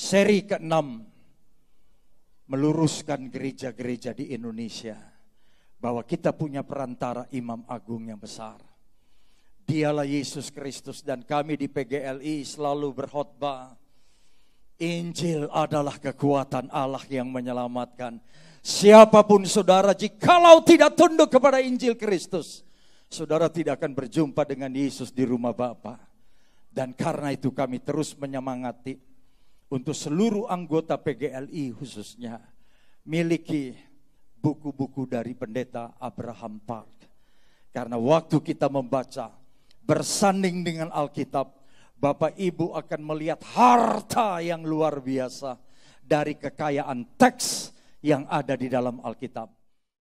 seri ke-6 meluruskan gereja-gereja di Indonesia bahwa kita punya perantara imam agung yang besar. Dialah Yesus Kristus dan kami di PGLI selalu berkhotbah Injil adalah kekuatan Allah yang menyelamatkan. Siapapun saudara, jikalau tidak tunduk kepada Injil Kristus, saudara tidak akan berjumpa dengan Yesus di rumah Bapa. Dan karena itu kami terus menyemangati untuk seluruh anggota PGLI khususnya miliki buku-buku dari pendeta Abraham Park. Karena waktu kita membaca bersanding dengan Alkitab, Bapak Ibu akan melihat harta yang luar biasa dari kekayaan teks yang ada di dalam Alkitab.